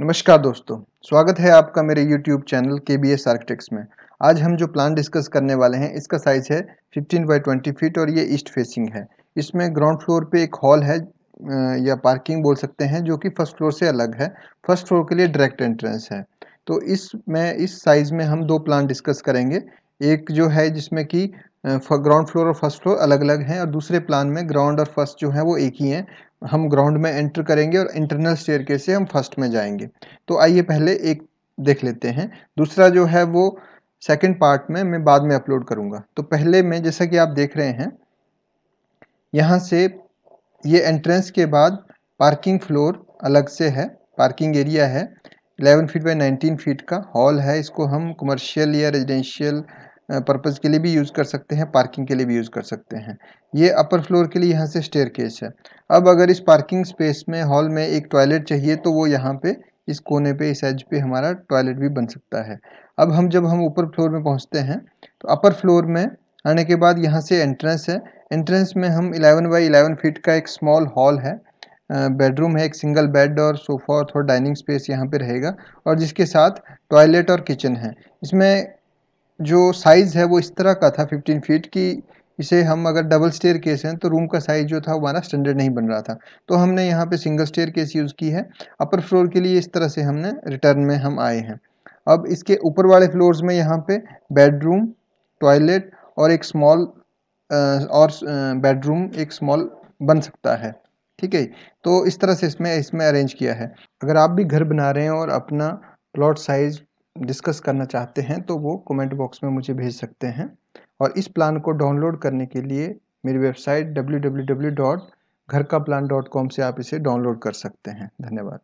नमस्कार दोस्तों स्वागत है आपका मेरे YouTube चैनल के बी एस आर्किटेक्ट्स में आज हम जो प्लान डिस्कस करने वाले हैं इसका साइज़ है 15 बाई 20 फीट और ये ईस्ट फेसिंग है इसमें ग्राउंड फ्लोर पे एक हॉल है या पार्किंग बोल सकते हैं जो कि फर्स्ट फ्लोर से अलग है फर्स्ट फ्लोर के लिए डायरेक्ट एंट्रेंस है तो इसमें इस साइज़ में हम दो प्लान डिस्कस करेंगे एक जो है जिसमें कि ग्राउंड फ्लोर और फर्स्ट फ्लोर अलग अलग हैं और दूसरे प्लान में ग्राउंड और फर्स्ट जो है वो एक ही हैं हम ग्राउंड में एंटर करेंगे और इंटरनल स्टेयर से हम फर्स्ट में जाएंगे तो आइए पहले एक देख लेते हैं दूसरा जो है वो सेकंड पार्ट में मैं बाद में अपलोड करूँगा तो पहले में जैसा कि आप देख रहे हैं यहाँ से ये एंट्रेंस के बाद पार्किंग फ्लोर अलग से है पार्किंग एरिया है 11 फीट बाई 19 फीट का हॉल है इसको हम कमर्शियल या रेजिडेंशियल पर्पज़ के लिए भी यूज़ कर सकते हैं पार्किंग के लिए भी यूज़ कर सकते हैं ये अपर फ्लोर के लिए यहाँ से स्टेयर केस है अब अगर इस पार्किंग स्पेस में हॉल में एक टॉयलेट चाहिए तो वो यहाँ पे इस कोने पे इस एज पे हमारा टॉयलेट भी बन सकता है अब हम जब हम ऊपर फ्लोर में पहुँचते हैं तो अपर फ्लोर में आने के बाद यहाँ से एंट्रेंस है एंट्रेंस में हम इलेवन बाई इलेवन फीट का एक स्मॉल हॉल है बेडरूम है एक सिंगल बेड और सोफ़ा और थोड़ा डाइनिंग स्पेस यहाँ पे रहेगा और जिसके साथ टॉयलेट और किचन है इसमें जो साइज़ है वो इस तरह का था 15 फीट कि इसे हम अगर डबल स्टेयर केस हैं तो रूम का साइज़ जो था हमारा स्टैंडर्ड नहीं बन रहा था तो हमने यहाँ पे सिंगल स्टेयर केस यूज़ की है अपर फ्लोर के लिए इस तरह से हमने रिटर्न में हम आए हैं अब इसके ऊपर वाले फ्लोर्स में यहाँ पे बेडरूम टॉयलेट और एक स्मॉल और बेडरूम एक स्मॉल बन सकता है ठीक है तो इस तरह से इसमें इसमें अरेंज किया है अगर आप भी घर बना रहे हैं और अपना प्लॉट साइज़ डिस्कस करना चाहते हैं तो वो कमेंट बॉक्स में मुझे भेज सकते हैं और इस प्लान को डाउनलोड करने के लिए मेरी वेबसाइट डब्ल्यू से आप इसे डाउनलोड कर सकते हैं धन्यवाद